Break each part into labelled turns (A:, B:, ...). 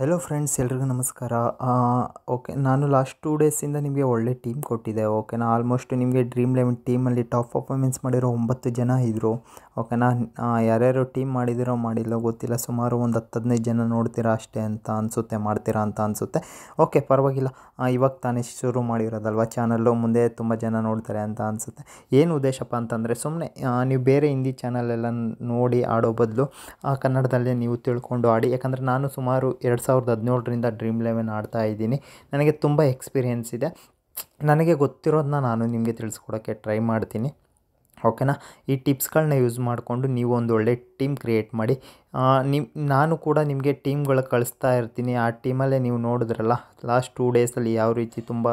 A: hello friends ಎಲ್ರಿಗೂ ನಮಸ್ಕಾರ okay ನಾನು ಲಾಸ್ಟ್ ಟೂ ಡೇಸಿಂದ ನಿಮಗೆ ಒಳ್ಳೆ ಟೀಮ್ ಕೊಟ್ಟಿದ್ದೆ ಓಕೆನಾ ಆಲ್ಮೋಸ್ಟ್ ನಿಮಗೆ ಡ್ರೀಮ್ ಲೆವೆನ್ ಟೀಮಲ್ಲಿ ಟಾಪ್ ಪರ್ಫಾರ್ಮೆನ್ಸ್ ಮಾಡಿರೋ ಒಂಬತ್ತು ಜನ ಇದ್ದರು ಓಕೆನಾ ಯಾರ್ಯಾರು ಟೀಮ್ ಮಾಡಿದಿರೋ ಮಾಡಿಲ್ಲೋ ಗೊತ್ತಿಲ್ಲ ಸುಮಾರು ಒಂದು ಹತ್ತು ಹದಿನೈದು ಜನ ನೋಡ್ತೀರಾ ಅಷ್ಟೇ ಅಂತ ಅನಿಸುತ್ತೆ ಮಾಡ್ತೀರಾ ಅಂತ ಅನಿಸುತ್ತೆ ಓಕೆ ಪರವಾಗಿಲ್ಲ ಇವಾಗ ತಾನೇ ಶುರು ಮಾಡಿರೋದಲ್ವ ಚಾನಲ್ಲು ಮುಂದೆ ತುಂಬ ಜನ ನೋಡ್ತಾರೆ ಅಂತ ಅನಿಸುತ್ತೆ ಏನು ಉದ್ದೇಶಪ್ಪ ಅಂತಂದರೆ ಸುಮ್ಮನೆ ನೀವು ಬೇರೆ ಹಿಂದಿ ಚಾನಲೆಲ್ಲ ನೋಡಿ ಆಡೋ ಬದಲು ಕನ್ನಡದಲ್ಲೇ ನೀವು ತಿಳ್ಕೊಂಡು ಆಡಿ ಯಾಕಂದರೆ ನಾನು ಸುಮಾರು ಎರಡು ಸಾವಿರದ ಹದಿನೇಳರಿಂದ ಡ್ರೀಮ್ ಲೆವೆನ್ ಆಡ್ತಾ ಇದ್ದೀನಿ ನನಗೆ ತುಂಬ ಎಕ್ಸ್ಪೀರಿಯೆನ್ಸ್ ಇದೆ ನನಗೆ ಗೊತ್ತಿರೋದನ್ನ ನಾನು ನಿಮಗೆ ತಿಳಿಸ್ಕೊಡೋಕ್ಕೆ ಟ್ರೈ ಮಾಡ್ತೀನಿ ಓಕೆನಾ ಈ ಟಿಪ್ಸ್ಗಳನ್ನ ಯೂಸ್ ಮಾಡಿಕೊಂಡು ನೀವು ಒಂದು ಒಳ್ಳೆ ಟೀಮ್ ಕ್ರಿಯೇಟ್ ಮಾಡಿ ನಿಮ್ಮ ನಾನು ಕೂಡ ನಿಮಗೆ ಟೀಮ್ಗಳು ಕಳಿಸ್ತಾ ಇರ್ತೀನಿ ಆ ಟೀಮಲ್ಲೇ ನೀವು ನೋಡಿದ್ರಲ್ಲ ಲಾಸ್ಟ್ ಟೂ ಡೇಸಲ್ಲಿ ಯಾವ ರೀತಿ ತುಂಬ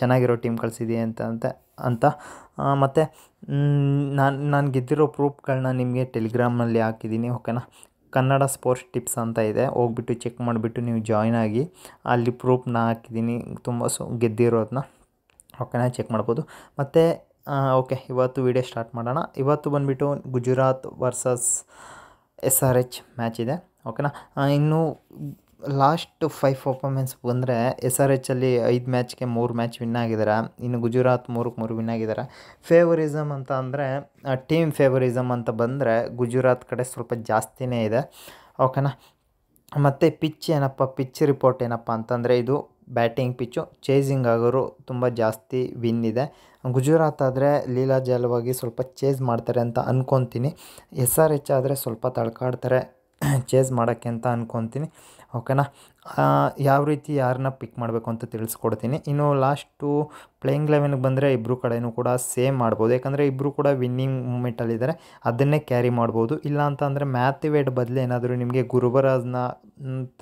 A: ಚೆನ್ನಾಗಿರೋ ಟೀಮ್ ಕಳಿಸಿದೆ ಅಂತ ಅಂತ ಅಂತ ಮತ್ತು ನಾನು ನಾನು ಗೆದ್ದಿರೋ ಪ್ರೂಫ್ಗಳನ್ನ ನಿಮಗೆ ಟೆಲಿಗ್ರಾಮ್ನಲ್ಲಿ ಹಾಕಿದ್ದೀನಿ ಓಕೆನಾ ಕನ್ನಡ ಸ್ಪೋರ್ಟ್ಸ್ ಟಿಪ್ಸ್ ಅಂತ ಇದೆ ಹೋಗ್ಬಿಟ್ಟು ಚೆಕ್ ಮಾಡಿಬಿಟ್ಟು ನೀವು ಜಾಯ್ನ್ ಆಗಿ ಅಲ್ಲಿ ಪ್ರೂಫ್ನ ಹಾಕಿದ್ದೀನಿ ತುಂಬ ಸೊ ಗೆದ್ದಿರೋದನ್ನ ಓಕೆನಾ ಚೆಕ್ ಮಾಡ್ಬೋದು ಮತ್ತು ಓಕೆ ಇವತ್ತು ವಿಡಿಯೋ ಸ್ಟಾರ್ಟ್ ಮಾಡೋಣ ಇವತ್ತು ಬಂದುಬಿಟ್ಟು Gujarat versus S R H match ಇದೆ ಓಕೆನಾ ಇನ್ನು ಲಾಸ್ಟ್ ಫೈವ್ ಪರ್ಫಾರ್ಮೆನ್ಸ್ ಬಂದರೆ ಎಸ್ ಆರ್ ಎಚ್ಚಲ್ಲಿ ಐದು ಮ್ಯಾಚ್ಗೆ ಮೂರು ಮ್ಯಾಚ್ ವಿನ್ ಆಗಿದ್ದಾರೆ ಇನ್ನು ಗುಜರಾತ್ ಮೂರಕ್ಕೆ ಮೂರು ವಿನ್ ಆಗಿದ್ದಾರೆ ಫೇವರಿಸಮ್ ಅಂತ ಅಂದರೆ ಟೀಮ್ ಫೇವರಿಸಮ್ ಅಂತ ಬಂದರೆ ಗುಜರಾತ್ ಕಡೆ ಸ್ವಲ್ಪ ಜಾಸ್ತಿನೇ ಇದೆ ಓಕೆನಾ ಮತ್ತು ಪಿಚ್ ಏನಪ್ಪ ಪಿಚ್ ರಿಪೋರ್ಟ್ ಏನಪ್ಪ ಅಂತಂದರೆ ಇದು ಬ್ಯಾಟಿಂಗ್ ಪಿಚ್ಚು ಚೇಸಿಂಗ್ ಆಗೋರು ತುಂಬ ಜಾಸ್ತಿ ವಿನ್ ಇದೆ ಗುಜರಾತ್ ಆದರೆ ಲೀಲಾಜಾಲವಾಗಿ ಸ್ವಲ್ಪ ಚೇಸ್ ಮಾಡ್ತಾರೆ ಅಂತ ಅಂದ್ಕೊತೀನಿ ಎಸ್ ಆರ್ ಎಚ್ ಆದರೆ ಸ್ವಲ್ಪ ತಳ್ಕಾಡ್ತಾರೆ ಚೇಸ್ ಮಾಡೋಕ್ಕೆ ಅಂತ ಅಂದ್ಕೊತೀನಿ ಓಕೆನಾ ಯಾವ ರೀತಿ ಯಾರನ್ನ ಪಿಕ್ ಮಾಡಬೇಕು ಅಂತ ತಿಳಿಸ್ಕೊಡ್ತೀನಿ ಇನ್ನು ಲಾಸ್ಟು ಪ್ಲೇಯಿಂಗ್ ಲೆವೆನ್ಗೆ ಬಂದರೆ ಇಬ್ಬರು ಕಡೆಯೂ ಕೂಡ ಸೇಮ್ ಮಾಡ್ಬೋದು ಯಾಕಂದರೆ ಇಬ್ಬರು ಕೂಡ ವಿನ್ನಿಂಗ್ ಮೂಮೆಂಟಲ್ಲಿದ್ದಾರೆ ಅದನ್ನೇ ಕ್ಯಾರಿ ಮಾಡ್ಬೋದು ಇಲ್ಲ ಅಂತ ಅಂದರೆ ಮ್ಯಾಥಿವೇಟ್ ಬದಲು ಏನಾದರೂ ನಿಮಗೆ ಗುರುಬರಾಜ್ನ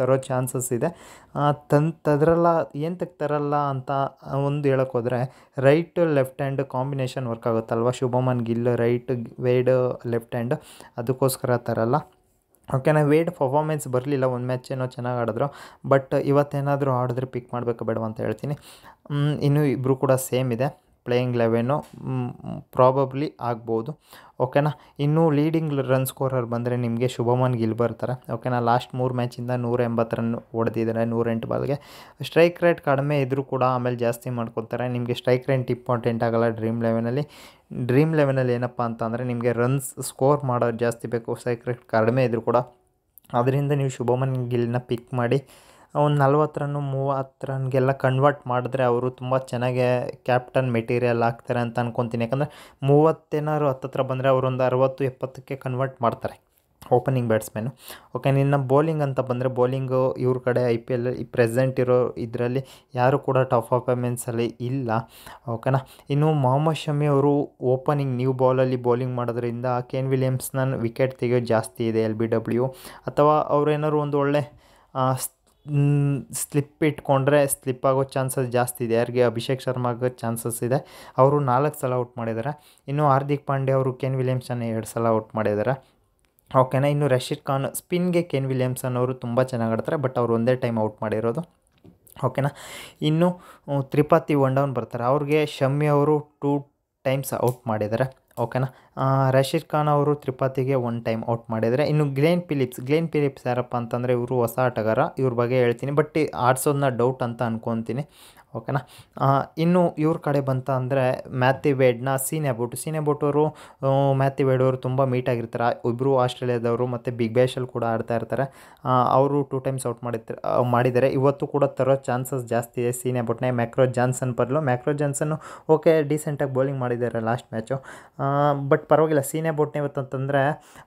A: ತರೋ ಚಾನ್ಸಸ್ ಇದೆ ತನ್ ತದ್ರಲ್ಲ ಏನು ತೆಗ್ತಾರಲ್ಲ ಅಂತ ಒಂದು ಹೇಳೋಕ್ಕೋದ್ರೆ right left hand combination work ಆಗುತ್ತಲ್ವ Shubman Gill right Wade left hand ಅದಕ್ಕೋಸ್ಕರ ತರಲ್ಲ ಓಕೆ ನಾ ವೇಟ್ ಪರ್ಫಾರ್ಮೆನ್ಸ್ ಬರಲಿಲ್ಲ ಒಂದು ಮ್ಯಾಚ್ ಏನೋ ಚೆನ್ನಾಗಿ ಆಡಿದ್ರು ಬಟ್ ಇವತ್ತೇನಾದರೂ ಆಡಿದ್ರೆ ಪಿಕ್ ಮಾಡಬೇಕು ಬೇಡವಂತ ಅಂತ ಹೇಳ್ತೀನಿ ಇನ್ನೂ ಇಬ್ಬರು ಕೂಡ ಸೇಮ್ ಇದೆ ಪ್ಲೇಯಿಂಗ್ ಲೆವೆನು ಪ್ರಾಬಬ್ಲಿ ಆಗ್ಬೋದು ಓಕೆನಾ ಇನ್ನೂ ಲೀಡಿಂಗ್ ರನ್ ಸ್ಕೋರರ್ ಬಂದರೆ ನಿಮಗೆ ಶುಭಮನ್ ಗಿಲ್ ಬರ್ತಾರೆ ಓಕೆನಾ ಲಾಸ್ಟ್ ಮೂರು ಮ್ಯಾಚಿಂದ ನೂರ ಎಂಬತ್ತು ರನ್ ಹೊಡೆದಿದ್ದಾರೆ ನೂರೆಂಟು ಬಾಲ್ಗೆ ಸ್ಟ್ರೈಕ್ ರೇಟ್ ಕಡಿಮೆ ಇದ್ದರೂ ಕೂಡ ಆಮೇಲೆ ಜಾಸ್ತಿ ಮಾಡ್ಕೊತಾರೆ ನಿಮಗೆ ಸ್ಟ್ರೈಕ್ ರೇಟ್ ಇಂಪಾರ್ಟೆಂಟ್ ಆಗಲ್ಲ ಡ್ರೀಮ್ ಲೆವೆನಲ್ಲಿ ಡ್ರೀಮ್ ಲೆವೆನಲ್ಲಿ ಏನಪ್ಪ ಅಂತಂದರೆ ನಿಮಗೆ ರನ್ಸ್ ಸ್ಕೋರ್ ಮಾಡೋದು ಜಾಸ್ತಿ ಬೇಕು ಸ್ಟ್ರೈಕ್ ರೇಟ್ ಕಡಿಮೆ ಇದ್ದರೂ ಕೂಡ ಅದರಿಂದ ನೀವು ಶುಭಮನ್ ಗಿಲ್ನ ಪಿಕ್ ಮಾಡಿ ಒಂದು ನಲ್ವತ್ತು ರನ್ನು ಮೂವತ್ತು ರನ್ಗೆಲ್ಲ ಕನ್ವರ್ಟ್ ಮಾಡಿದ್ರೆ ಅವರು ತುಂಬ ಚೆನ್ನಾಗೆ ಕ್ಯಾಪ್ಟನ್ ಮೆಟೀರಿಯಲ್ ಆಗ್ತಾರೆ ಅಂತ ಅನ್ಕೊತೀನಿ ಯಾಕಂದರೆ ಮೂವತ್ತೇನಾದ್ರು ಹತ್ತತ್ರ ಬಂದರೆ ಒಂದು ಅರವತ್ತು ಎಪ್ಪತ್ತಕ್ಕೆ ಕನ್ವರ್ಟ್ ಮಾಡ್ತಾರೆ ಓಪನಿಂಗ್ ಬ್ಯಾಟ್ಸ್ಮೆನು ಓಕೆ ನಿನ್ನ ಬೌಲಿಂಗ್ ಅಂತ ಬಂದರೆ ಬೌಲಿಂಗು ಇವ್ರ ಕಡೆ ಐ ಪಿ ಎಲ್ ಪ್ರೆಸೆಂಟ್ ಇರೋ ಇದರಲ್ಲಿ ಯಾರು ಕೂಡ ಟಾಪ್ ಪರ್ಫಾರ್ಮೆನ್ಸಲ್ಲಿ ಇಲ್ಲ ಓಕೆನಾ ಇನ್ನು ಮೊಹಮ್ಮದ್ ಶಮಿ ಅವರು ಓಪನಿಂಗ್ ನ್ಯೂ ಬಾಲಲ್ಲಿ ಬೌಲಿಂಗ್ ಮಾಡೋದ್ರಿಂದ ಕೇನ್ ವಿಲಿಯಮ್ಸ್ನ ವಿಕೆಟ್ ತೆಗೆಯೋದು ಜಾಸ್ತಿ ಇದೆ ಎಲ್ ಬಿ ಡಬ್ಲ್ಯೂ ಅಥವಾ ಅವರೇನಾದ್ರು ಒಂದು ಒಳ್ಳೆ ಸ್ಲಿಪ್ ಇಟ್ಕೊಂಡ್ರೆ ಸ್ಲಿಪ್ ಆಗೋ ಚಾನ್ಸಸ್ ಜಾಸ್ತಿ ಇದೆ ಯಾರಿಗೆ ಅಭಿಷೇಕ್ ಶರ್ಮಾ ಆಗೋ ಚಾನ್ಸಸ್ ಇದೆ ಅವರು ನಾಲ್ಕು ಸಲ ಔಟ್ ಮಾಡಿದ್ದಾರೆ ಇನ್ನು ಹಾರ್ದಿಕ್ ಪಾಂಡೆ ಅವರು ಕೆನ್ ವಿಲಿಯಮ್ಸನ್ ಎರಡು ಸಲ ಔಟ್ ಮಾಡಿದ್ದಾರೆ ಓಕೆನಾ ಇನ್ನು ರಶೀದ್ ಖಾನ್ ಸ್ಪಿನ್ಗೆ ಕೆನ್ ವಿಲಿಯಮ್ಸನ್ ಅವರು ತುಂಬ ಚೆನ್ನಾಗಿ ಆಡ್ತಾರೆ ಬಟ್ ಅವ್ರು ಒಂದೇ ಟೈಮ್ ಔಟ್ ಮಾಡಿರೋದು ಓಕೆನಾ ಇನ್ನು ತ್ರಿಪಾತಿ ಒನ್ ಡೌನ್ ಬರ್ತಾರೆ ಅವ್ರಿಗೆ ಶಮ್ಮಿ ಅವರು ಟೂ ಟೈಮ್ಸ್ ಔಟ್ ಮಾಡಿದ್ದಾರೆ ಓಕೆನಾ ರಶೀದ್ ಖಾನ್ ಅವರು ತ್ರಿಪಾತಿಗೆ ಒನ್ ಟೈಮ್ ಔಟ್ ಮಾಡಿದರೆ ಇನ್ನು ಗ್ಲೇನ್ ಫಿಲಿಪ್ಸ್ ಗ್ಲೇನ್ ಫಿಲಿಪ್ಸ್ ಯಾರಪ್ಪ ಅಂತಂದರೆ ಇವರು ಹೊಸ ಆಟಗಾರ ಇವ್ರ ಬಗ್ಗೆ ಹೇಳ್ತೀನಿ ಬಟ್ ಆಡ್ಸೋದನ್ನ ಡೌಟ್ ಅಂತ ಅನ್ಕೊತೀನಿ ಓಕೆನಾ ಇನ್ನು ಇವ್ರ ಕಡೆ ಬಂತ ಅಂದರೆ ವೇಡ್ನ ಸೀನೆ ಬೋಟು ಸೀನೆ ಬೋಟವರು ವೇಡ್ ಅವರು ತುಂಬ ಆಗಿರ್ತಾರೆ ಇಬ್ಬರು ಆಸ್ಟ್ರೇಲಿಯಾದವರು ಮತ್ತು ಬಿಗ್ ಬ್ಯಾಶಲ್ಲಿ ಕೂಡ ಆಡ್ತಾ ಇರ್ತಾರೆ ಅವರು ಟೂ ಟೈಮ್ಸ್ ಔಟ್ ಮಾಡಿರ್ತಾರೆ ಮಾಡಿದ್ದಾರೆ ಇವತ್ತು ಕೂಡ ತರೋ ಚಾನ್ಸಸ್ ಜಾಸ್ತಿ ಇದೆ ಸೀನೆ ಬೋಟ್ನೇ ಮ್ಯಾಕ್ರೋ ಜಾನ್ಸನ್ ಬರಲು ಮ್ಯಾಕ್ರೋ ಜಾನ್ಸನ್ನು ಓಕೆ ಡೀಸೆಂಟಾಗಿ ಬೌಲಿಂಗ್ ಮಾಡಿದ್ದಾರೆ ಲಾಸ್ಟ್ ಮ್ಯಾಚು ಬಟ್ ಪರವಾಗಿಲ್ಲ ಸೀನೆ ಬೋಟ್ನ ಇವತ್ತಂತಂದರೆ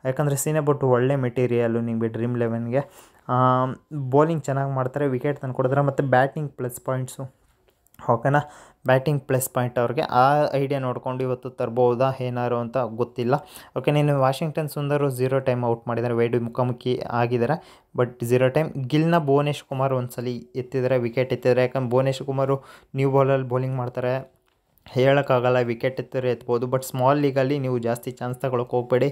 A: ಯಾಕಂದರೆ ಸೀನೆ ಬೋಟು ಒಳ್ಳೆ ಮೆಟೀರಿಯಲ್ಲು ನಿಮಗೆ ಡ್ರೀಮ್ ಲೆವೆನ್ಗೆ ಬೌಲಿಂಗ್ ಚೆನ್ನಾಗಿ ಮಾಡ್ತಾರೆ ವಿಕೆಟ್ ತಂದು ಕೊಡಿದ್ರೆ ಮತ್ತು ಬ್ಯಾಟಿಂಗ್ ಪ್ಲಸ್ ಪಾಯಿಂಟ್ಸು ಓಕೆನಾ ಬ್ಯಾಟಿಂಗ್ ಪ್ಲಸ್ ಪಾಯಿಂಟ್ ಅವ್ರಿಗೆ ಆ ಐಡಿಯಾ ನೋಡ್ಕೊಂಡು ಇವತ್ತು ತರ್ಬೋದಾ ಏನಾರು ಅಂತ ಗೊತ್ತಿಲ್ಲ ಓಕೆ ನೀನು Washington Sundar zero time out ಮಾಡಿದ್ದಾರೆ ವೈಡ್ ಮುಖಾಮುಖಿ ಆಗಿದ್ದಾರೆ ಬಟ್ ಝೀರೋ ಟೈಮ್ ಗಿಲ್ನ ಭುವನೇಶ್ ಕುಮಾರ್ ಒಂದ್ಸಲಿ ಎತ್ತಿದ್ದಾರೆ ವಿಕೆಟ್ ಎತ್ತಿದ್ದಾರೆ ಯಾಕಂದ್ರೆ ಭುವನೇಶ್ ಕುಮಾರು ನ್ಯೂ ಬಾಲಲ್ಲಿ ಬೌಲಿಂಗ್ ಮಾಡ್ತಾರೆ ಹೇಳೋಕ್ಕಾಗಲ್ಲ ವಿಕೆಟ್ ಎತ್ತಿದ್ರೆ ಎತ್ಬೋದು ಬಟ್ ಸ್ಮಾಲ್ ಲೀಗಲ್ಲಿ ನೀವು ಜಾಸ್ತಿ ಚಾನ್ಸ್ ತಗೊಳಕ್ಕೆ ಹೋಗ್ಬೇಡಿ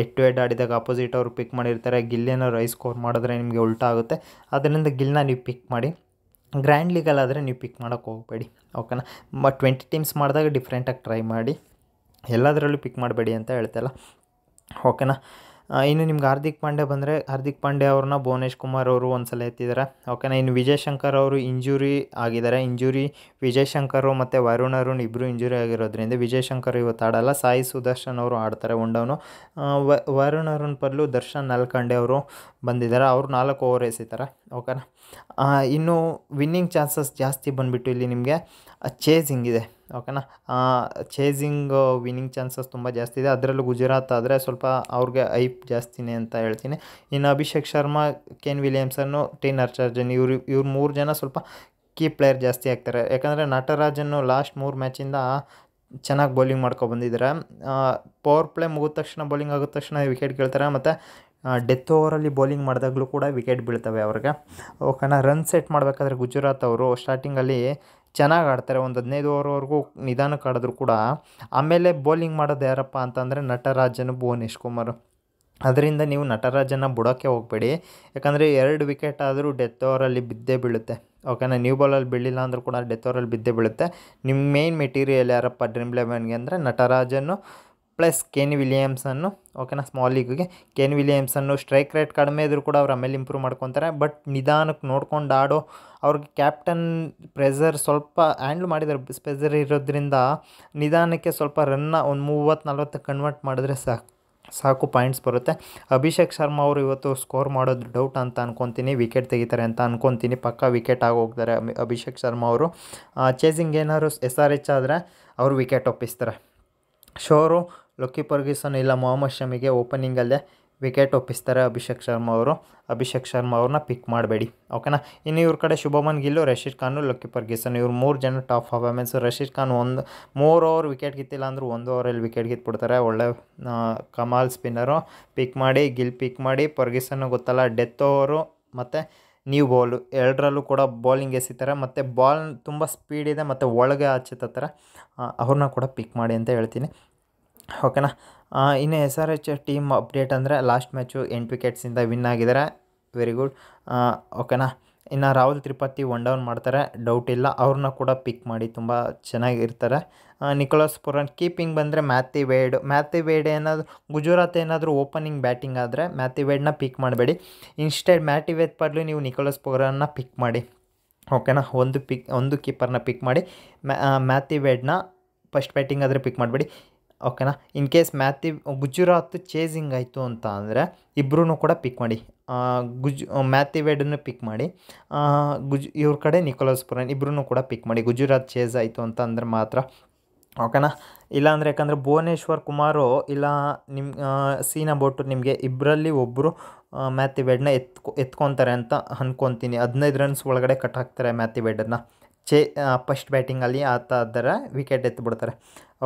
A: ಎಟ್ ಟು ಎಡ್ ಆಡಿದಾಗ ಅಪೋಸಿಟ್ ಅವರು ಪಿಕ್ ಮಾಡಿರ್ತಾರೆ ಗಿಲ್ಲೇನೋ ರೈ ಸ್ಕೋರ್ ಮಾಡಿದ್ರೆ ನಿಮಗೆ ಉಲ್ಟಾ ಆಗುತ್ತೆ ಅದರಿಂದ ಗಿಲ್ನ ನೀವು ಪಿಕ್ ಮಾಡಿ ಗ್ರ್ಯಾಂಡ್ ಲೀಗಲ್ ಆದರೆ ನೀವು ಪಿಕ್ ಮಾಡೋಕ್ಕೆ ಹೋಗಬೇಡಿ ಓಕೆನಾ ಮ ಟ್ವೆಂಟಿ ಟೀಮ್ಸ್ ಮಾಡಿದಾಗ ಡಿಫ್ರೆಂಟಾಗಿ ಟ್ರೈ ಮಾಡಿ ಎಲ್ಲದರಲ್ಲೂ ಪಿಕ್ ಮಾಡಬೇಡಿ ಅಂತ ಹೇಳ್ತಲ್ಲ ಓಕೆನಾ ಇನ್ನು ನಿಮ್ಗೆ ಹಾರ್ದಿಕ್ ಪಾಂಡೆ ಬಂದರೆ ಹಾರ್ದಿಕ್ ಪಾಂಡೆ ಅವ್ರನ್ನ ಭುವನೇಶ್ ಕುಮಾರ್ ಅವರು ಒಂದು ಸಲ ಎತ್ತಿದ್ದಾರೆ ಓಕೆನಾ ಇನ್ನು ವಿಜಯ್ ಶಂಕರ್ ಅವರು ಇಂಜುರಿ ಆಗಿದ್ದಾರೆ ಇಂಜುರಿ ವಿಜಯ್ ಶಂಕರ್ ಮತ್ತು ವರುಣ್ ಅರುಣ್ ಇಬ್ಬರು ಇಂಜುರಿ ಆಗಿರೋದ್ರಿಂದ ವಿಜಯ್ ಶಂಕರ್ ಇವತ್ತು ಆಡಲ್ಲ ಸಾಯಿ ಸುದರ್ಶನ್ ಅವರು ಆಡ್ತಾರೆ ಒಂಡವನು ವರುಣ್ ಅರುಣ್ ಪಲ್ಲು ದರ್ಶನ್ ನಲ್ಕಂಡೆ ಅವರು ಬಂದಿದ್ದಾರೆ ಅವರು ನಾಲ್ಕು ಓವರ್ ಎಸಿತಾರೆ ಓಕೆನಾ ಇನ್ನು ವಿನ್ನಿಂಗ್ ಚಾನ್ಸಸ್ ಜಾಸ್ತಿ ಬಂದುಬಿಟ್ಟು ಇಲ್ಲಿ ನಿಮಗೆ ಚೇಸಿಂಗ್ ಇದೆ ಓಕೆನಾ ಚೇಸಿಂಗ್ ವಿನ್ನಿಂಗ್ ಚಾನ್ಸಸ್ ತುಂಬ ಜಾಸ್ತಿ ಇದೆ ಅದರಲ್ಲೂ ಗುಜರಾತ್ ಆದರೆ ಸ್ವಲ್ಪ ಅವ್ರಿಗೆ ಐಪ್ ಜಾಸ್ತಿನೇ ಅಂತ ಹೇಳ್ತೀನಿ ಇನ್ನು Abhishek Sharma Kane Williamson T ಹರ್ಷರ್ಜನ್ ಇವರು ಇವ್ರು ಮೂರು ಜನ ಸ್ವಲ್ಪ ಕೀ ಪ್ಲೇಯರ್ ಜಾಸ್ತಿ ಆಗ್ತಾರೆ ಯಾಕಂದರೆ ನಟರಾಜನ್ನು ಲಾಸ್ಟ್ ಮೂರು ಮ್ಯಾಚಿಂದ ಚೆನ್ನಾಗಿ ಬೌಲಿಂಗ್ ಮಾಡ್ಕೊಂಡು ಬಂದಿದ್ದಾರೆ ಪವರ್ ಪ್ಲೇ ಮುಗಿದ ತಕ್ಷಣ ಬೌಲಿಂಗ್ ಆಗಿದ ತಕ್ಷಣ ವಿಕೆಟ್ ಕೇಳ್ತಾರೆ ಮತ್ತು ಡೆತ್ ಓವರಲ್ಲಿ ಬೌಲಿಂಗ್ ಮಾಡಿದಾಗಲೂ ಕೂಡ ವಿಕೆಟ್ ಬೀಳ್ತವೆ ಅವ್ರಿಗೆ ಓಕೆನಾ ರನ್ ಸೆಟ್ ಮಾಡಬೇಕಾದ್ರೆ ಗುಜರಾತ್ ಅವರು ಸ್ಟಾರ್ಟಿಂಗಲ್ಲಿ ಚೆನ್ನಾಗಿ ಆಡ್ತಾರೆ ಒಂದು ಹದಿನೈದು ಓವರ್ವರೆಗೂ ನಿಧಾನಕ್ಕೆ ಆಡಿದ್ರು ಕೂಡ ಆಮೇಲೆ ಬೌಲಿಂಗ್ ಮಾಡೋದು ಯಾರಪ್ಪ ಅಂತಂದರೆ ನಟರಾಜನ್ ಭುವನೇಶ್ ಕುಮಾರ್ ಅದರಿಂದ ನೀವು ನಟರಾಜನ ಬುಡೋಕ್ಕೆ ಹೋಗಬೇಡಿ ಯಾಕಂದರೆ ಎರಡು ವಿಕೆಟ್ ಆದರೂ ಡೆತ್ ಓವರಲ್ಲಿ ಬಿದ್ದೇ ಬೀಳುತ್ತೆ ಓಕೆನಾ ನ್ಯೂ ಬಾಲಲ್ಲಿ ಬೀಳಿಲ್ಲ ಅಂದರೂ ಕೂಡ ಡೆತ್ ಓವರಲ್ಲಿ ಬಿದ್ದೇ ಬೀಳುತ್ತೆ ನಿಮ್ಮ ಮೇಯ್ನ್ ಮೆಟೀರಿಯಲ್ ಯಾರಪ್ಪ ಡ್ರೀಮ್ ಲೆವೆನ್ಗೆ ಅಂದರೆ ನಟರಾಜನ್ನು ಪ್ಲಸ್ ಕೆನ್ ವಿಲಿಯಮ್ಸನ್ನು ಓಕೆನಾ ಸ್ಮಾಲ್ ಲೀಗ್ಗೆ ಕೆನ್ ವಿಲಿಯಮ್ಸನ್ನು ಸ್ಟ್ರೈಕ್ ರೇಟ್ ಕಡಿಮೆ ಇದ್ದರೂ ಕೂಡ ಅವ್ರು ಆಮೇಲೆ ಇಂಪ್ರೂವ್ ಮಾಡ್ಕೊತಾರೆ ಬಟ್ ನಿಧಾನಕ್ಕೆ ನೋಡ್ಕೊಂಡು ಆಡೋ ಅವ್ರಿಗೆ ಕ್ಯಾಪ್ಟನ್ ಪ್ರೆಸರ್ ಸ್ವಲ್ಪ ಹ್ಯಾಂಡ್ಲ್ ಮಾಡಿದ್ದಾರೆ ಪ್ರೆಸರ್ ಇರೋದ್ರಿಂದ ನಿಧಾನಕ್ಕೆ ಸ್ವಲ್ಪ ರನ್ನ ಒಂದು ಮೂವತ್ತು ನಲ್ವತ್ತು ಕನ್ವರ್ಟ್ ಮಾಡಿದ್ರೆ ಸಾಕು ಸಾಕು ಪಾಯಿಂಟ್ಸ್ ಬರುತ್ತೆ ಅಭಿಷೇಕ್ ಶರ್ಮಾ ಅವರು ಇವತ್ತು ಸ್ಕೋರ್ ಮಾಡೋದು ಡೌಟ್ ಅಂತ ಅನ್ಕೊತೀನಿ ವಿಕೆಟ್ ತೆಗಿತಾರೆ ಅಂತ ಅನ್ಕೊತೀನಿ ಪಕ್ಕ ವಿಕೆಟ್ ಆಗಿ ಹೋಗ್ತಾರೆ ಅಭಿಷೇಕ್ ಶರ್ಮಾ ಅವರು ಚೇಸಿಂಗ್ ಏನಾದ್ರು ಎಸ್ ಆರ್ ಎಚ್ ಆದರೆ ಅವರು ವಿಕೆಟ್ ಒಪ್ಪಿಸ್ತಾರೆ ಶೋರು ಲುಕ್ಕಿ ಪರ್ಗೀಸನ್ ಇಲ್ಲ ಮೊಹಮ್ಮದ್ ಶಮಿಗೆ ಓಪನಿಂಗಲ್ಲೇ ವಿಕೆಟ್ ಒಪ್ಪಿಸ್ತಾರೆ ಅಭಿಷೇಕ್ ಶರ್ಮಾ ಅವರು ಅಭಿಷೇಕ್ ಶರ್ಮಾ ಅವ್ರನ್ನ ಪಿಕ್ ಮಾಡಬೇಡಿ ಓಕೆನಾ ಇನ್ನು ಇವ್ರ ಕಡೆ ಶುಭಮನ್ ಗಿಲ್ಲು ರಶೀದ್ ಖಾನು ಲಕ್ಕಿ ಪರ್ಗೀಸನ್ ಇವ್ರು ಮೂರು ಜನ ಟಾಪ್ ಪರ್ಫಾರ್ಮೆನ್ಸು ರಶೀದ್ ಖಾನ್ ಒಂದು ಮೂರು ಓವರ್ ವಿಕೆಟ್ ಗಿತ್ತಿಲ್ಲ ಅಂದರೂ ಒಂದು ಓವರಲ್ಲಿ ವಿಕೆಟ್ ಗಿತ್ಬಿಡ್ತಾರೆ ಒಳ್ಳೆ ಕಮಾಲ್ ಸ್ಪಿನ್ನರು ಪಿಕ್ ಮಾಡಿ ಗಿಲ್ ಪಿಕ್ ಮಾಡಿ ಫರ್ಗಿಸನ್ನು ಗೊತ್ತಲ್ಲ ಡೆತ್ ಓವರು ಮತ್ತು ನ್ಯೂ ಬಾಲು ಎರಡರಲ್ಲೂ ಕೂಡ ಬೌಲಿಂಗ್ ಎಸಿತಾರೆ ಮತ್ತು ಬಾಲ್ ತುಂಬ ಸ್ಪೀಡ್ ಇದೆ ಮತ್ತು ಒಳಗೆ ಆಚೆ ಥರ ಅವ್ರನ್ನ ಕೂಡ ಪಿಕ್ ಮಾಡಿ ಅಂತ ಹೇಳ್ತೀನಿ ಓಕೆನಾ ಇನ್ನು S R H team update ಅಂದರೆ ಲಾಸ್ಟ್ ಮ್ಯಾಚು ಎಂಟು ವಿಕೆಟ್ಸಿಂದ ವಿನ್ ಆಗಿದ್ದಾರೆ ವೆರಿ ಗುಡ್ ಓಕೆನಾ ಇನ್ನು ರಾಹುಲ್ ತ್ರಿಪಾಠಿ ಒನ್ ಡೌನ್ ಮಾಡ್ತಾರೆ ಡೌಟ್ ಇಲ್ಲ ಅವ್ರನ್ನ ಕೂಡ ಪಿಕ್ ಮಾಡಿ ತುಂಬ ಚೆನ್ನಾಗಿರ್ತಾರೆ ನಿಕೋಲಸ್ ಪುರನ್ ಕೀಪಿಂಗ್ ಬಂದರೆ ಮ್ಯಾಥಿ ವೇಡ್ ಮ್ಯಾಥಿ ವೇಡ್ ಏನಾದರೂ ಗುಜರಾತ್ ಏನಾದರೂ ಓಪನಿಂಗ್ ಬ್ಯಾಟಿಂಗ್ ಆದರೆ ಮ್ಯಾಥಿ ವೇಡ್ನ ಪಿಕ್ ಮಾಡಬೇಡಿ ಇನ್ಸ್ಟೆಡ್ ಮ್ಯಾಥಿ ವೇತ್ ಪರ್ಲಿ ನೀವು ನಿಕೋಲಸ್ ಪುರನ್ನ ಪಿಕ್ ಮಾಡಿ ಓಕೆನಾ ಒಂದು ಪಿಕ್ ಒಂದು ಕೀಪರ್ನ ಪಿಕ್ ಮಾಡಿ ಮ್ಯಾಥಿ ವೇಡ್ನ ಫಸ್ಟ್ ಬ್ಯಾಟಿಂಗ್ ಆದರೆ ಪಿಕ್ ಮಾಡಬೇಡಿ ಓಕೆನಾ in case Matthew Gujarat chasing ಆಯಿತು ಅಂತ ಅಂದರೆ ಇಬ್ಬರೂ ಕೂಡ ಪಿಕ್ ಮಾಡಿ ಗುಜ್ ವೇಡನ್ನು ಪಿಕ್ ಮಾಡಿ ಗುಜ್ ಇವ್ರ ಕಡೆ ನಿಕೋಲಸ್ ಪುರನ್ ಇಬ್ಬರೂ ಕೂಡ ಪಿಕ್ ಮಾಡಿ ಗುಜರಾತ್ ಚೇಸ್ ಆಯಿತು ಅಂತ ಅಂದರೆ ಮಾತ್ರ ಓಕೆನಾ ಇಲ್ಲಾಂದರೆ ಯಾಕಂದರೆ ಭುವನೇಶ್ವರ್ ಕುಮಾರು ಇಲ್ಲ ನಿಮ್ಮ ಸೀನಾ ಬೋಟು ನಿಮಗೆ ಇಬ್ಬರಲ್ಲಿ ಒಬ್ಬರು ವೇಡ್ನ ಎತ್ಕೊ ಎತ್ಕೊತಾರೆ ಅಂತ ಅಂದ್ಕೊತೀನಿ ಹದಿನೈದು ರನ್ಸ್ ಒಳಗಡೆ ಕಟ್ ಹಾಕ್ತಾರೆ ವೇಡನ್ನು ಚೇ ಫಸ್ಟ್ ಬ್ಯಾಟಿಂಗಲ್ಲಿ ಆತ ಅದರ ವಿಕೆಟ್ ಎತ್ತಿಬಿಡ್ತಾರೆ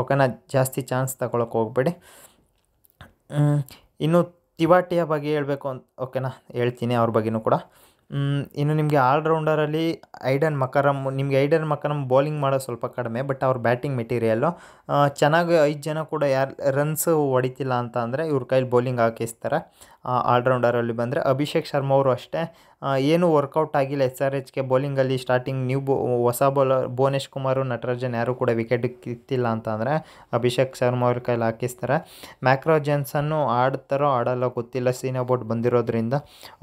A: ಓಕೆನಾ ಜಾಸ್ತಿ ಚಾನ್ಸ್ ತಗೊಳಕ್ಕೆ ಹೋಗ್ಬೇಡಿ ಇನ್ನು ತಿವಾಟಿಯ ಬಗ್ಗೆ ಹೇಳಬೇಕು ಅಂತ ಓಕೆನಾ ಹೇಳ್ತೀನಿ ಅವ್ರ ಬಗ್ಗೆನೂ ಕೂಡ ಇನ್ನು ನಿಮಗೆ ಆಲ್ರೌಂಡರಲ್ಲಿ ಐಡನ್ ಮಕರಮ್ ನಿಮಗೆ ಐಡನ್ ಮಕರಮ್ ಬೌಲಿಂಗ್ ಮಾಡೋದು ಸ್ವಲ್ಪ ಕಡಿಮೆ ಬಟ್ ಅವ್ರ ಬ್ಯಾಟಿಂಗ್ ಮೆಟೀರಿಯಲ್ಲು ಚೆನ್ನಾಗಿ ಐದು ಜನ ಕೂಡ ಯಾರು ರನ್ಸ್ ಹೊಡಿತಿಲ್ಲ ಅಂತ ಅಂದರೆ ಇವ್ರ ಕೈಲಿ ಬೌಲಿಂಗ್ ಹಾಕಿಸ್ತಾರೆ ಆಲ್ರೌಂಡರಲ್ಲಿ ಬಂದರೆ ಅಭಿಷೇಕ್ ಶರ್ಮಾ ಅವರು ಅಷ್ಟೇ ಏನೂ ವರ್ಕೌಟ್ ಆಗಿಲ್ಲ ಎಸ್ ಆರ್ ಎಚ್ಗೆ ಬೌಲಿಂಗಲ್ಲಿ ಸ್ಟಾರ್ಟಿಂಗ್ ನ್ಯೂ ಬೋ ಹೊಸ ಬೌಲರ್ ಭುವನೇಶ್ ಕುಮಾರು ನಟರಾಜನ್ ಯಾರೂ ಕೂಡ ವಿಕೆಟ್ ಕಿತ್ತಿಲ್ಲ ಅಂತಂದರೆ ಅಭಿಷೇಕ್ ಶರ್ಮಾ ಅವ್ರ ಕೈಲಿ ಹಾಕಿಸ್ತಾರೆ ಮ್ಯಾಕ್ರೋ ಜೆನ್ಸನ್ನು ಆಡ್ತಾರೋ ಆಡಲ್ಲ ಗೊತ್ತಿಲ್ಲ ಸೀನ್ ಅಬೌಟ್ ಬಂದಿರೋದ್ರಿಂದ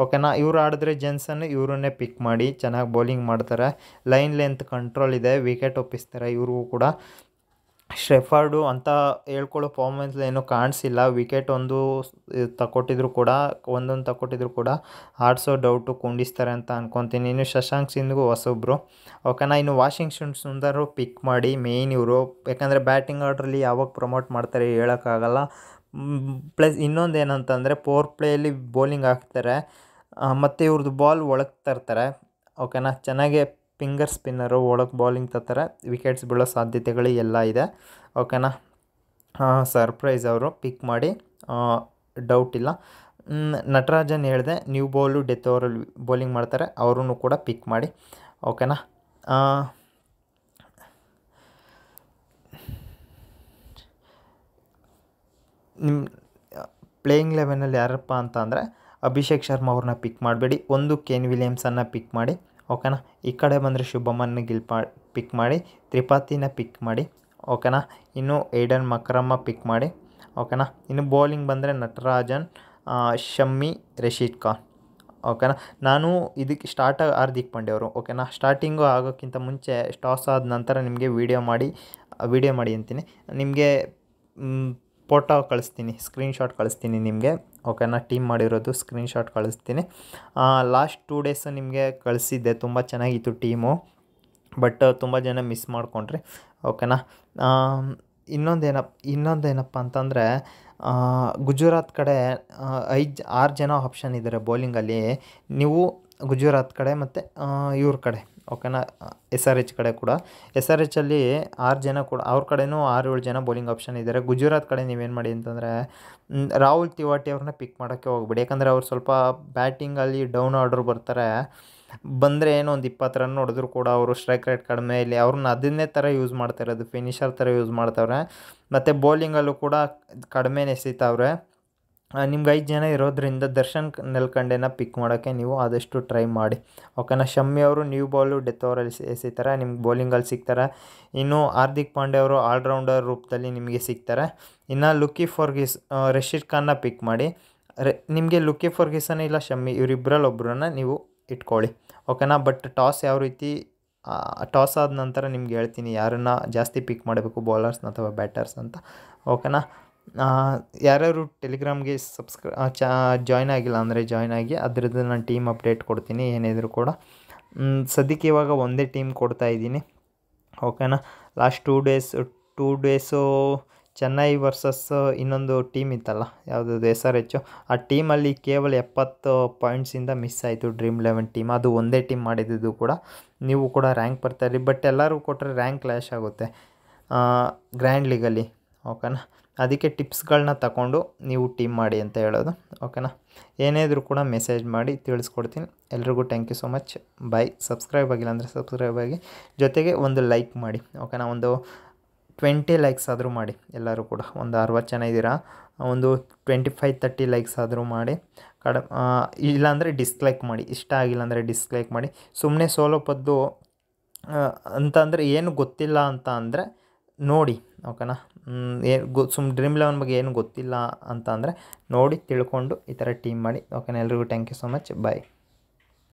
A: ಓಕೆನಾ ಇವ್ರು ಆಡಿದ್ರೆ ಜೆನ್ಸನ್ನು ಇವರನ್ನೇ ಪಿಕ್ ಮಾಡಿ ಚೆನ್ನಾಗಿ ಬೌಲಿಂಗ್ ಮಾಡ್ತಾರೆ ಲೈನ್ ಲೆಂತ್ ಕಂಟ್ರೋಲ್ ಇದೆ ವಿಕೆಟ್ ಒಪ್ಪಿಸ್ತಾರೆ ಇವ್ರಿಗೂ ಕೂಡ ಶೆಫರ್ಡು ಅಂತ ಹೇಳ್ಕೊಳ್ಳೋ ಫಾರ್ಮೆನ್ಸ್ ಏನೂ ಕಾಣಿಸಿಲ್ಲ ವಿಕೆಟ್ ಒಂದು ತಗೊಟ್ಟಿದ್ರು ಕೂಡ ಒಂದೊಂದು ತಗೊಟ್ಟಿದ್ರು ಕೂಡ ಆಡಿಸೋ ಡೌಟು ಕುಂಡಿಸ್ತಾರೆ ಅಂತ ಅಂದ್ಕೊತೀನಿ ಇನ್ನು ಶಶಾಂಕ್ ಸಿಂಗು ಹೊಸಬ್ರು ಓಕೆನಾ ಇನ್ನು ವಾಷಿಂಗ್ಟನ್ ಸುಂದರು ಪಿಕ್ ಮಾಡಿ ಮೇಯ್ನ್ ಇವರು ಯಾಕಂದರೆ ಬ್ಯಾಟಿಂಗ್ ಆರ್ಡ್ರಲ್ಲಿ ಯಾವಾಗ ಪ್ರಮೋಟ್ ಮಾಡ್ತಾರೆ ಹೇಳೋಕ್ಕಾಗಲ್ಲ ಪ್ಲಸ್ ಇನ್ನೊಂದು ಏನಂತಂದರೆ ಪೋರ್ ಪ್ಲೇಯಲ್ಲಿ ಬೌಲಿಂಗ್ ಹಾಕ್ತಾರೆ ಮತ್ತು ಇವ್ರದ್ದು ಬಾಲ್ ಒಳಗೆ ತರ್ತಾರೆ ಓಕೆನಾ ಚೆನ್ನಾಗೆ ಫಿಂಗರ್ ಸ್ಪಿನ್ನರು ಒಳಗೆ ಬೌಲಿಂಗ್ ತರ್ತಾರೆ ವಿಕೆಟ್ಸ್ ಬೀಳೋ ಸಾಧ್ಯತೆಗಳು ಎಲ್ಲ ಇದೆ ಓಕೆನಾ ಸರ್ಪ್ರೈಸ್ ಅವರು ಪಿಕ್ ಮಾಡಿ ಡೌಟ್ ಇಲ್ಲ ನಟರಾಜನ್ ಹೇಳಿದೆ ನ್ಯೂ ಬೌಲು ಡೆತ್ ಅವರು ಬೌಲಿಂಗ್ ಮಾಡ್ತಾರೆ ಅವರೂ ಕೂಡ ಪಿಕ್ ಮಾಡಿ ಓಕೆನಾ ನಿಮ್ಮ ಪ್ಲೇಯಿಂಗ್ ಲೆವೆನಲ್ಲಿ ಯಾರಪ್ಪ ಅಂತ ಅಂದರೆ ಅಭಿಷೇಕ್ ಶರ್ಮಾ ಅವ್ರನ್ನ ಪಿಕ್ ಮಾಡಬೇಡಿ ಒಂದು ಕೆನ್ ವಿಲಿಯಮ್ಸನ್ನು ಪಿಕ್ ಮಾಡಿ ಓಕೆನಾ ಈ ಕಡೆ ಬಂದರೆ ಶುಭಮನ್ ಗಿಲ್ ಪಿಕ್ ಮಾಡಿ ತ್ರಿಪಾತಿನ ಪಿಕ್ ಮಾಡಿ ಓಕೆನಾ ಇನ್ನು ಏಡನ್ ಮಕರಮ್ಮ ಪಿಕ್ ಮಾಡಿ ಓಕೆನಾ ಇನ್ನು ಬೌಲಿಂಗ್ ಬಂದರೆ ನಟರಾಜನ್ ಶಮ್ಮಿ ರಶೀದ್ ಖಾನ್ ಓಕೆನಾ ನಾನು ಇದಕ್ಕೆ ಸ್ಟಾರ್ಟ್ ಹಾರ್ದಿಕ್ ಪಾಂಡೆ ಅವರು ಓಕೆನಾ ಸ್ಟಾರ್ಟಿಂಗು ಆಗೋಕ್ಕಿಂತ ಮುಂಚೆ ಟಾಸ್ ಆದ ನಂತರ ನಿಮಗೆ ವೀಡಿಯೋ ಮಾಡಿ ವೀಡಿಯೋ ಮಾಡಿ ಅಂತೀನಿ ನಿಮಗೆ ಫೋಟೋ ಕಳಿಸ್ತೀನಿ ಸ್ಕ್ರೀನ್ಶಾಟ್ ಕಳಿಸ್ತೀನಿ ನಿಮಗೆ ಓಕೆನಾ ಟೀಮ್ ಮಾಡಿರೋದು ಸ್ಕ್ರೀನ್ಶಾಟ್ ಕಳಿಸ್ತೀನಿ ಲಾಸ್ಟ್ ಟೂ ಡೇಸ್ ನಿಮಗೆ ಕಳಿಸಿದ್ದೆ ತುಂಬ ಚೆನ್ನಾಗಿತ್ತು ಟೀಮು ಬಟ್ ತುಂಬ ಜನ ಮಿಸ್ ಮಾಡಿಕೊಂಡ್ರಿ ಓಕೆನಾ ಇನ್ನೊಂದೇನಪ್ಪ ಇನ್ನೊಂದೇನಪ್ಪ ಅಂತಂದರೆ ಗುಜರಾತ್ ಕಡೆ ಐದು ಆರು ಜನ ಆಪ್ಷನ್ ಇದ್ದಾರೆ ಬೌಲಿಂಗಲ್ಲಿ ನೀವು ಗುಜರಾತ್ ಕಡೆ ಮತ್ತು ಇವ್ರ ಕಡೆ ಓಕೆನಾ ಎಸ್ ಆರ್ ಎಚ್ ಕಡೆ ಕೂಡ ಎಸ್ ಆರ್ ಎಚ್ಚಲ್ಲಿ ಆರು ಜನ ಕೂಡ ಅವ್ರ ಕಡೆಯೂ ಆರು ಏಳು ಜನ ಬೌಲಿಂಗ್ ಆಪ್ಷನ್ ಇದ್ದಾರೆ ಗುಜರಾತ್ ಕಡೆ ನೀವೇನು ಮಾಡಿ ಅಂತಂದರೆ ರಾಹುಲ್ ತಿವಾಟಿ ಅವ್ರನ್ನ ಪಿಕ್ ಮಾಡೋಕ್ಕೆ ಹೋಗ್ಬಿಡಿ ಯಾಕಂದರೆ ಅವ್ರು ಸ್ವಲ್ಪ ಬ್ಯಾಟಿಂಗಲ್ಲಿ ಡೌನ್ ಆರ್ಡರ್ ಬರ್ತಾರೆ ಬಂದರೆ ಏನೋ ಒಂದು ಇಪ್ಪತ್ತು ರನ್ ನೋಡಿದ್ರು ಕೂಡ ಅವರು ಸ್ಟ್ರೈಕ್ ರೇಟ್ ಕಡಿಮೆ ಇಲ್ಲಿ ಅವ್ರನ್ನ ಅದನ್ನೇ ಥರ ಯೂಸ್ ಮಾಡ್ತಾರೆ ಅದು ಫಿನಿಷರ್ ಥರ ಯೂಸ್ ಮಾಡ್ತಾವ್ರೆ ಮತ್ತು ಬೌಲಿಂಗಲ್ಲೂ ಕೂಡ ಕಡಿಮೆ ಎಸೀತಾವ್ರೆ ನಿಮ್ಗೆ ಐದು ಜನ ಇರೋದರಿಂದ ದರ್ಶನ್ ನೆಲ್ಕಂಡೇನ ಪಿಕ್ ಮಾಡೋಕ್ಕೆ ನೀವು ಆದಷ್ಟು ಟ್ರೈ ಮಾಡಿ ಓಕೆನಾ ಶಮ್ಮಿ ಅವರು ನ್ಯೂ ಬಾಲು ಡೆತ್ ಓವರಲ್ಲಿ ಎಸಿತಾರೆ ನಿಮ್ಗೆ ಬೌಲಿಂಗಲ್ಲಿ ಸಿಗ್ತಾರೆ ಇನ್ನು ಹಾರ್ದಿಕ್ ಪಾಂಡೆ ಅವರು ಆಲ್ರೌಂಡರ್ ರೂಪದಲ್ಲಿ ನಿಮಗೆ ಸಿಗ್ತಾರೆ ಇನ್ನು ಲುಕ್ಕಿ ಗಿಸ್ ರಶೀದ್ ಖಾನ್ನ ಪಿಕ್ ಮಾಡಿ ರೆ ನಿಮಗೆ ಲುಕ್ಕಿ ಫಾರ್ಗಿಸನ್ ಇಲ್ಲ ಶಮ್ಮಿ ಇವರಿಬ್ಬರಲ್ಲಿ ಒಬ್ಬರನ್ನ ನೀವು ಇಟ್ಕೊಳ್ಳಿ ಓಕೆನಾ ಬಟ್ ಟಾಸ್ ಯಾವ ರೀತಿ ಟಾಸ್ ಆದ ನಂತರ ನಿಮ್ಗೆ ಹೇಳ್ತೀನಿ ಯಾರನ್ನ ಜಾಸ್ತಿ ಪಿಕ್ ಮಾಡಬೇಕು ಬೌಲರ್ಸ್ನ ಅಥವಾ ಬ್ಯಾಟರ್ಸ್ ಅಂತ ಓಕೆನಾ ಯಾರ್ಯಾರು ಟೆಲಿಗ್ರಾಮ್ಗೆ ಸಬ್ಸ್ಕ್ರ ಚ ಜಾಯ್ನ್ ಆಗಿಲ್ಲ ಅಂದರೆ ಜಾಯ್ನ್ ಆಗಿ ಅದರದ್ದು ನಾನು ಟೀಮ್ ಅಪ್ಡೇಟ್ ಕೊಡ್ತೀನಿ ಏನಿದ್ರು ಕೂಡ ಸದ್ಯಕ್ಕೆ ಇವಾಗ ಒಂದೇ ಟೀಮ್ ಕೊಡ್ತಾ ಇದ್ದೀನಿ ಓಕೆನಾ last two days two days Chennai versus ಇನ್ನೊಂದು ಟೀಮ್ ಇತ್ತಲ್ಲ ಯಾವುದದು ಎಸ್ ಆರ್ ಎಚ್ಚು ಆ ಟೀಮಲ್ಲಿ ಕೇವಲ ಎಪ್ಪತ್ತು ಪಾಯಿಂಟ್ಸಿಂದ ಮಿಸ್ ಆಯಿತು ಡ್ರೀಮ್ ಲೆವೆನ್ ಟೀಮ್ ಅದು ಒಂದೇ ಟೀಮ್ ಮಾಡಿದ್ದು ಕೂಡ ನೀವು ಕೂಡ ರ್ಯಾಂಕ್ ಬರ್ತಾಯಿರಿ ಬಟ್ ಎಲ್ಲರೂ ಕೊಟ್ಟರೆ ರ್ಯಾಂಕ್ ಕ್ಲ್ಯಾಶ್ ಆಗುತ್ತೆ ಗ್ರ್ಯಾಂಡ್ ಲೀಗಲ್ಲಿ ಓಕೆನಾ ಅದಕ್ಕೆ ಟಿಪ್ಸ್ಗಳನ್ನ ತಗೊಂಡು ನೀವು ಟೀಮ್ ಮಾಡಿ ಅಂತ ಹೇಳೋದು ಓಕೆನಾ ಏನೇ ಇದ್ರೂ ಕೂಡ ಮೆಸೇಜ್ ಮಾಡಿ ತಿಳಿಸ್ಕೊಡ್ತೀನಿ ಎಲ್ರಿಗೂ thank you so much bye subscribe ಆಗಿಲ್ಲ ಅಂದರೆ ಸಬ್ಸ್ಕ್ರೈಬ್ ಆಗಿ ಜೊತೆಗೆ ಒಂದು ಲೈಕ್ ಮಾಡಿ ಓಕೆನಾ ಒಂದು ಟ್ವೆಂಟಿ ಲೈಕ್ಸ್ ಆದರೂ ಮಾಡಿ ಎಲ್ಲರೂ ಕೂಡ ಒಂದು ಅರವತ್ತು ಜನ ಇದ್ದೀರಾ ಒಂದು ಟ್ವೆಂಟಿ ಫೈವ್ ತರ್ಟಿ ಲೈಕ್ಸ್ ಆದರೂ ಮಾಡಿ ಕಡ ಇಲ್ಲಾಂದರೆ ಡಿಸ್ಲೈಕ್ ಮಾಡಿ ಇಷ್ಟ ಆಗಿಲ್ಲ ಅಂದರೆ ಡಿಸ್ಲೈಕ್ ಮಾಡಿ ಸುಮ್ಮನೆ ಸೋಲೋ ಪದ್ದು ಅಂತಂದರೆ ಏನು ಗೊತ್ತಿಲ್ಲ ಅಂತ ಅಂದರೆ ನೋಡಿ ಓಕೆನಾ ಏನು ಗೊ ಸುಮ್ ಡ್ರೀಮ್ ಲೆವೆನ್ ಬಗ್ಗೆ ಏನು ಗೊತ್ತಿಲ್ಲ ಅಂತ ಅಂದರೆ ನೋಡಿ ತಿಳ್ಕೊಂಡು ಈ ಥರ ಟೀಮ್ ಮಾಡಿ ಓಕೆನಾ ಎಲ್ರಿಗೂ thank you so much bye